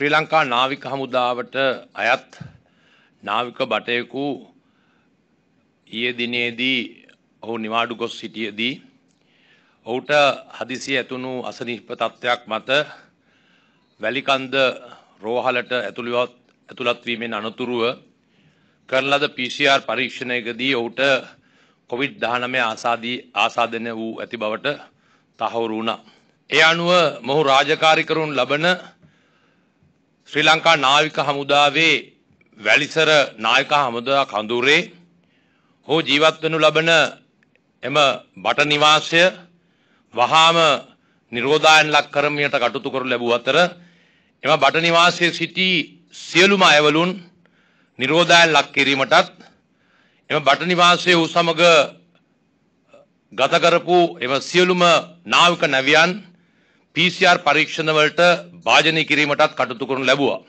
ශ්‍රී ලංකා නාවික හමුදාවට අයත් නාවික බටයකු ඊයේ දිනේදී ඔහු නිවාඩු ගොස් සිටියේදී ඔහුට හදිසිය ඇතුණු අසනීප තත්ත්වයක් මත වැලිකන්ද රෝහලට ඇතුළත් ඇතුළත් වීමෙන් අනතුරුව කරන ලද PCR පරීක්ෂණයකදී ඔහුට COVID-19 ආසාදී ආසාදනය වූ ඇති බවට තහවුරු වුණා. ඒ අනුව මොහු රාජකාරී කරුන් ලබන ශ්‍රී ලංකා නාවික හමුදාවේ වැලිසර නායක හමුදා කඳුරේ හෝ ජීවත් වෙනු ලබන එම බට නිවාසය වහාම නිරෝධායන ලක් කරමියට කටයුතු කර ලැබූ අතර එම බට නිවාසයේ සිටි සියලුම අයවලුන් නිරෝධායන ලක් කිරීමටත් එම බට නිවාසයේ උ සමග ගත කරපු එම සියලුම නාවික නැවියන් PCR පරීක්ෂණවලට භාජනය කිරීමටත් කටයුතු කරනු ලැබුවා.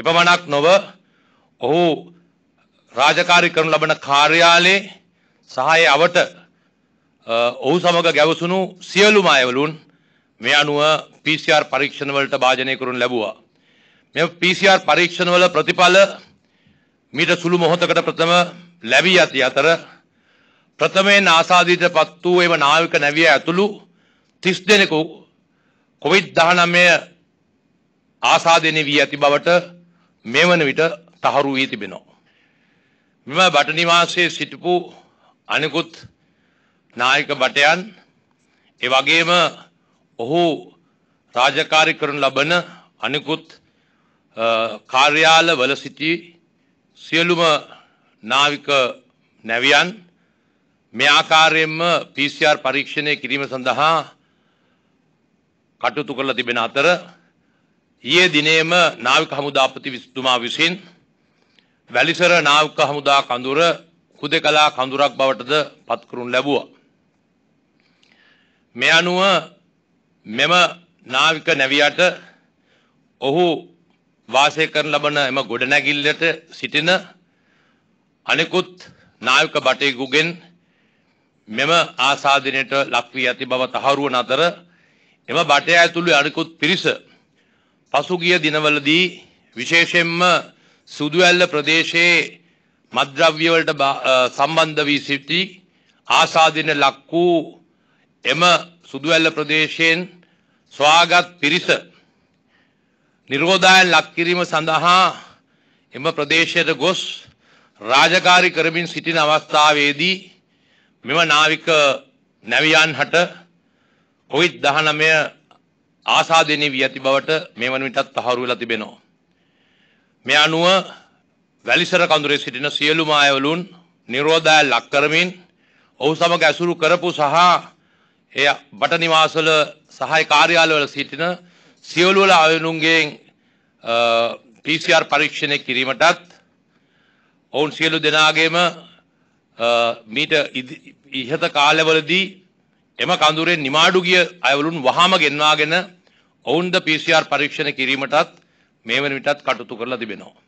එපමණක් නොව ඔහු රාජකාරී කරනු ලබන කාර්යාලයේ සහාය අවට ඔහු සමග ගැවසුණු සියලුම අයවලුන් මේ අනුව PCR පරීක්ෂණවලට භාජනය කරනු ලැබුවා. මෙම PCR පරීක්ෂණවල ප්‍රතිඵල මීට සුළු මොහොතකට ප්‍රථම ලැබී ඇති අතර ප්‍රථමයෙන් ආසාදීට පත් වූ එම නාවික නැවිය ඇතුළු තිස් දෙනෙකු කොවිඩ් 19 ආසාදනය වී ඇති බවට මෙවන විට තහවුරු වී තිබෙනවා. මෙම බට නිවාසයේ සිටපු අනෙකුත් නායක බටයන් ඒ වගේම ඔහු රාජකාරී කරන ලබන අනෙකුත් කාර්යාලවල සිටි සියලුම නාවික නැවියන් මේ ආකාරයෙන්ම PCR පරීක්ෂණය කිරීම සඳහා කටයුතු කරලා තිබෙන අතර ඊයේ දිනේම නාවික හමුදාපති විසුතුමා විසින් වැලිසර නාවික හමුදා කඳුර හුදකලා කඳුරක් බවටද පත් කරුණු ලැබුවා. මේ අනුව මෙම නාවික නැවියට ඔහු වාසය කරන ලබන එම ගොඩනැගිල්ලට සිටින අනෙකුත් නායක බටේකුගෙන් මෙම ආසාධනයට ලක්වී ඇති බව තහවුරු වන අතර එම බටය ඇතුළු අනිකුත් පිරිස පසුගිය දිනවලදී විශේෂයෙන්ම සුදුඇල්ල ප්‍රදේශයේ මද්‍රව්‍යවලට සම්බන්ධ වී සිටි ආසාදින ලක් වූ එම සුදුඇල්ල ප්‍රදේශයෙන් ස්වාගත් පිරිස නිර්ෝධායන් ලක්කිරීම සඳහා එම ප්‍රදේශයට ගොස් රාජකාරි කරමින් සිටින අවස්ථාවේදී මෙම නාවික නැවියන් හට කොවිඩ් 19 ආසාදනය වී ඇති බවට මේ වන විටත් තහවුරු වෙලා තිබෙනවා. මේ අනුව වැලිසර කඳුරේ සිටින සියලුම අයවලුන් නිරෝධය ලක් කරමින් ඔහු සමග ඇසුරු කරපු සහ එය බට නිවාසවල සහාය කාර්යාලවල සිටින සියලු අයවලුන්ගෙන් PCR පරීක්ෂණය කිරීමටත් ඔවුන් සියලු දෙනාගේම මීට ඉහත කාලවලදී එම කඳුරෙන් නිමාඩු ගිය අයවලුන් වහාම ගෙන්වාගෙන ඔවුන්ද PCR පරීක්ෂණ කිරීමටත් මේ වන විටත් කටයුතු කරලා තිබෙනවා.